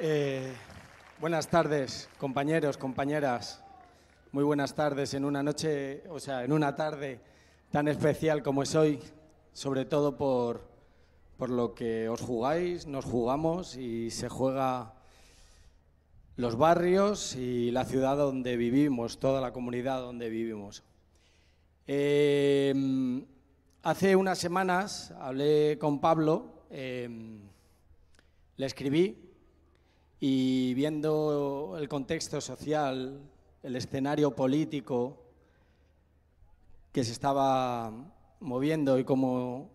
Eh, buenas tardes, compañeros, compañeras. Muy buenas tardes en una noche, o sea, en una tarde tan especial como es hoy, sobre todo por, lo que os jugáis, nos jugamos y se juega los barrios y la ciudad donde vivimos, toda la comunidad donde vivimos. Em, hace unas semanas hablé con Pablo, em, le escribí y viendo el contexto social, el escenario político que se estaba moviendo y cómo,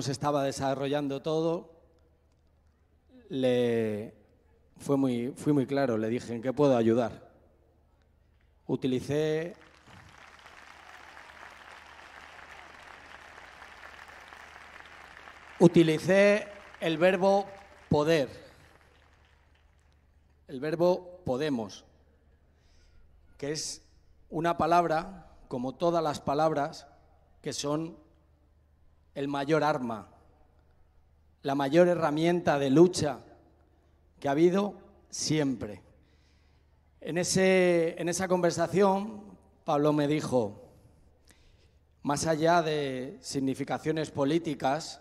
se estaba desarrollando todo, le fue muy, fui muy claro, le dije, ¿en qué puedo ayudar? Utilicé utilicé el verbo poder el verbo podemos, que es una palabra, como todas las palabras, que son el mayor arma, la mayor herramienta de lucha que ha habido siempre. En, ese, en esa conversación, Pablo me dijo, más allá de significaciones políticas,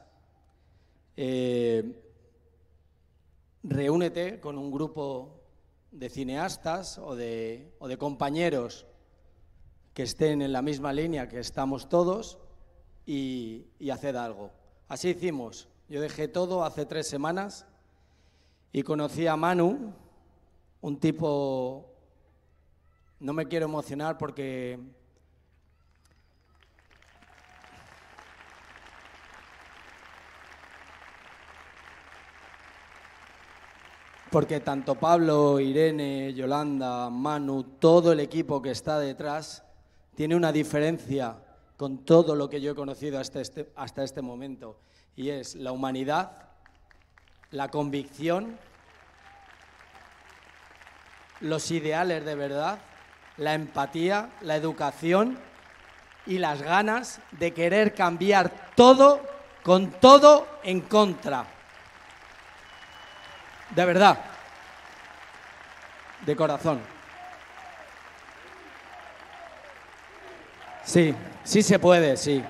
eh, reúnete con un grupo de cineastas o de, de compañeros que estén en la misma línea que estamos todos y, y haced algo. Así hicimos. Yo dejé todo hace tres semanas y conocí a Manu, un tipo, no me quiero emocionar porque porque tanto Pablo, Irene, Yolanda, Manu, todo el equipo que está detrás tiene una diferencia con todo lo que yo he conocido hasta este, hasta este momento, y es la humanidad, la convicción, los ideales de verdad, la empatía, la educación y las ganas de querer cambiar todo con todo en contra. De verdad. De corazón. Sí, sí se puede, sí.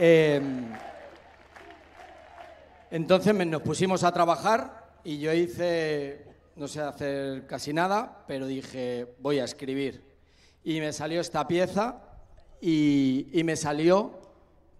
Em, entonces nos pusimos a trabajar y yo hice, no sé hacer casi nada, pero dije, voy a escribir. Y me salió esta pieza y me salió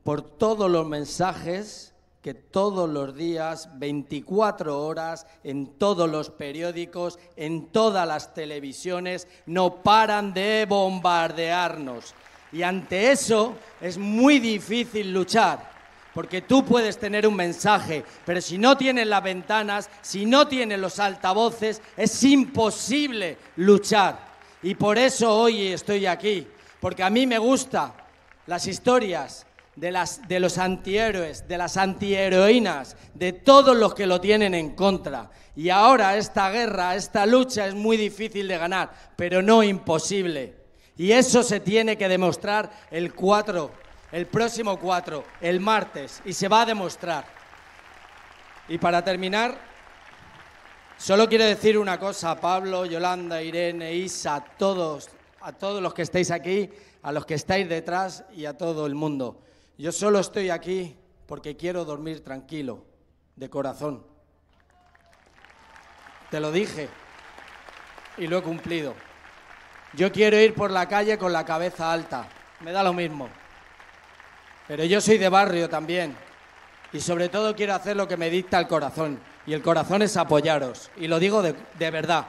por todos los mensajes que todos los días, 24 horas, en todos los periódicos, en todas las televisiones, no paran de bombardearnos. Y ante eso es muy difícil luchar, porque tú puedes tener un mensaje, pero si no tienes las ventanas, si no tienes los altavoces, es imposible luchar. Y por eso hoy estoy aquí, porque a mí me gustan las historias, de, los antihéroes, de las antiheroínas, de todos los que lo tienen en contra. Y ahora esta guerra, esta lucha es muy difícil de ganar, pero no imposible. Y eso se tiene que demostrar el 4, el próximo 4, el martes, y se va a demostrar. Y para terminar, solo quiero decir una cosa a Pablo, Yolanda, Irene, Isa, a todos, a todos los que estáis aquí, a los que estáis detrás y a todo el mundo. Yo solo estoy aquí porque quiero dormir tranquilo, de corazón. Te lo dije y lo he cumplido. Yo quiero ir por la calle con la cabeza alta, me da lo mismo. Pero yo soy de barrio también y sobre todo quiero hacer lo que me dicta el corazón. Y el corazón es apoyaros, y lo digo de, verdad.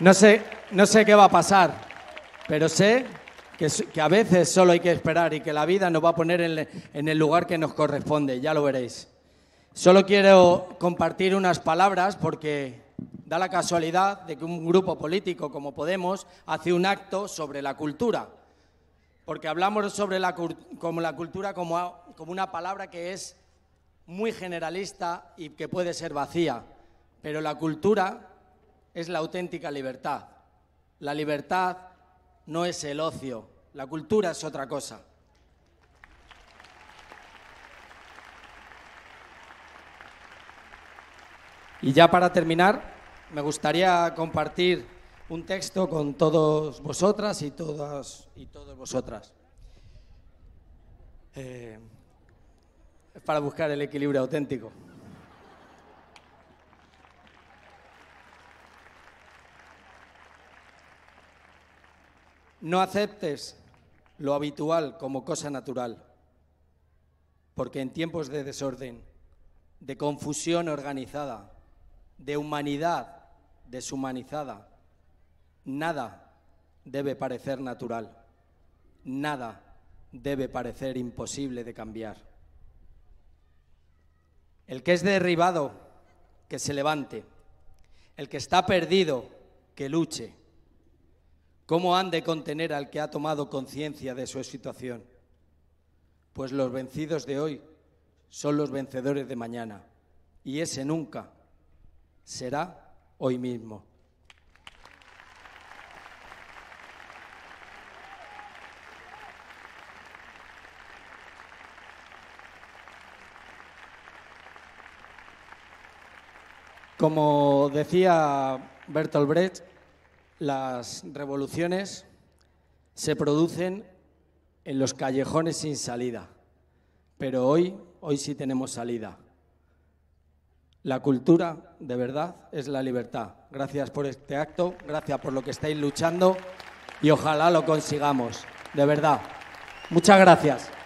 No sé, no sé qué va a pasar, pero sé que, a veces solo hay que esperar y que la vida nos va a poner en, el lugar que nos corresponde, ya lo veréis. Solo quiero compartir unas palabras porque da la casualidad de que un grupo político como Podemos hace un acto sobre la cultura, porque hablamos sobre la, como la cultura como, como una palabra que es muy generalista y que puede ser vacía, pero la cultura es la auténtica libertad. La libertad no es el ocio, la cultura es otra cosa. Y ya para terminar, me gustaría compartir un texto con todos vosotras y todas y todos vosotras. Eh, para buscar el equilibrio auténtico. No aceptes lo habitual como cosa natural, porque en tiempos de desorden, de confusión organizada, de humanidad deshumanizada, nada debe parecer natural, nada debe parecer imposible de cambiar. El que es derribado, que se levante. El que está perdido, que luche. ¿Cómo han de contener al que ha tomado conciencia de su situación? Pues los vencidos de hoy son los vencedores de mañana, y ese nunca será hoy mismo. Como decía Bertolt Brecht, las revoluciones se producen en los callejones sin salida, pero hoy, hoy sí tenemos salida. La cultura, de verdad, es la libertad. Gracias por este acto, gracias por lo que estáis luchando y ojalá lo consigamos, de verdad. Muchas gracias.